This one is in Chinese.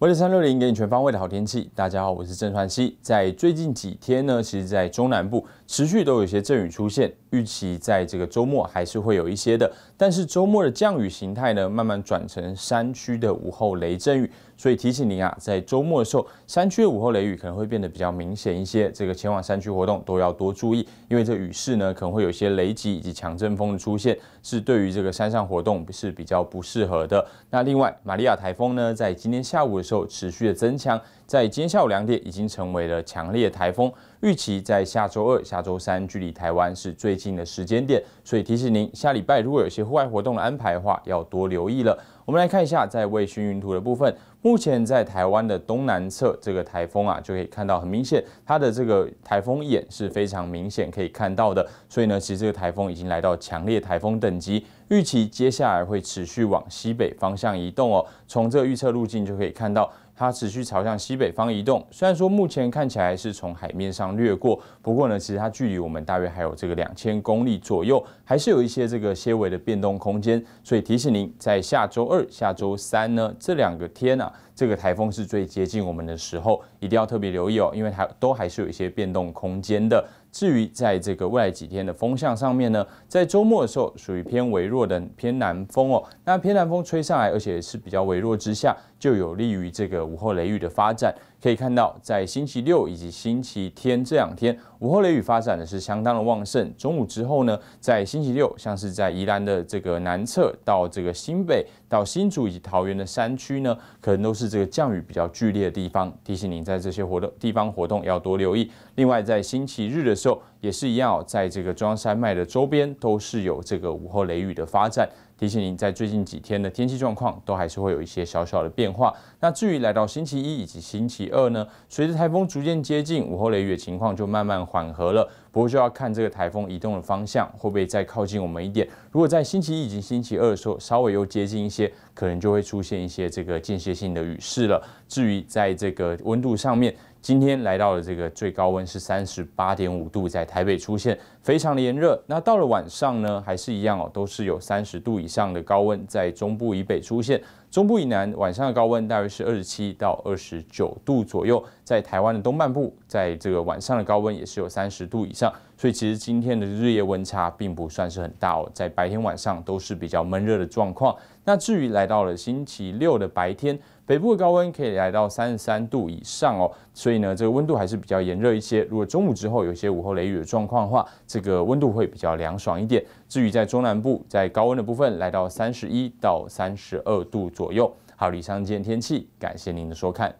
我是三六零给你全方位的好天气。大家好，我是郑传熙。在最近几天呢，其实，在中南部持续都有些阵雨出现，预期在这个周末还是会有一些的。但是周末的降雨形态呢，慢慢转成山区的午后雷阵雨。所以提醒您啊，在周末的时候，山区的午后雷雨可能会变得比较明显一些。这个前往山区活动都要多注意，因为这雨势呢，可能会有些雷击以及强阵风的出现，是对于这个山上活动是比较不适合的。那另外，玛利亚台风呢，在今天下午的。受持续的增强，在今天下午两点已经成为了强烈台风，预期在下周二、下周三距离台湾是最近的时间点，所以提醒您，下礼拜如果有些户外活动的安排的话，要多留意了。我们来看一下在卫星云图的部分。目前在台湾的东南侧，这个台风啊就可以看到，很明显，它的这个台风眼是非常明显可以看到的。所以呢，其实这个台风已经来到强烈台风等级，预期接下来会持续往西北方向移动哦。从这个预测路径就可以看到。它持续朝向西北方移动，虽然说目前看起来是从海面上掠过，不过呢，其实它距离我们大约还有这个两千公里左右，还是有一些这个些微的变动空间，所以提醒您，在下周二、下周三呢这两个天啊，这个台风是最接近我们的时候，一定要特别留意哦，因为它都还是有一些变动空间的。至于在这个未来几天的风向上面呢，在周末的时候属于偏微弱的偏南风哦。那偏南风吹上来，而且是比较微弱之下，就有利于这个午后雷雨的发展。可以看到，在星期六以及星期天这两天，午后雷雨发展的是相当的旺盛。中午之后呢，在星期六，像是在宜兰的这个南侧到这个新北、到新竹以及桃园的山区呢，可能都是。这个降雨比较剧烈的地方，提醒您在这些活动地方活动要多留意。另外，在星期日的时候，也是一样，在这个中央山脉的周边都是有这个午后雷雨的发展。提醒您在最近几天的天气状况，都还是会有一些小小的变化。那至于来到星期一以及星期二呢，随着台风逐渐接近，午后雷雨的情况就慢慢缓和了。不过就要看这个台风移动的方向会不会再靠近我们一点。如果在星期一以及星期二的时候稍微又接近一些，可能就会出现一些这个间歇性的雨势了。至于在这个温度上面，今天来到了这个最高温是三十八点五度，在台北出现。非常的炎热，那到了晚上呢，还是一样哦，都是有三十度以上的高温在中部以北出现，中部以南晚上的高温大约是二十七到二十九度左右，在台湾的东半部，在这个晚上的高温也是有三十度以上，所以其实今天的日夜温差并不算是很大哦，在白天晚上都是比较闷热的状况。那至于来到了星期六的白天，北部的高温可以来到三十三度以上哦，所以呢，这个温度还是比较炎热一些。如果中午之后有些午后雷雨的状况的话，这个温度会比较凉爽一点。至于在中南部，在高温的部分来到三十一到三十二度左右。好，李尚健天气，感谢您的收看。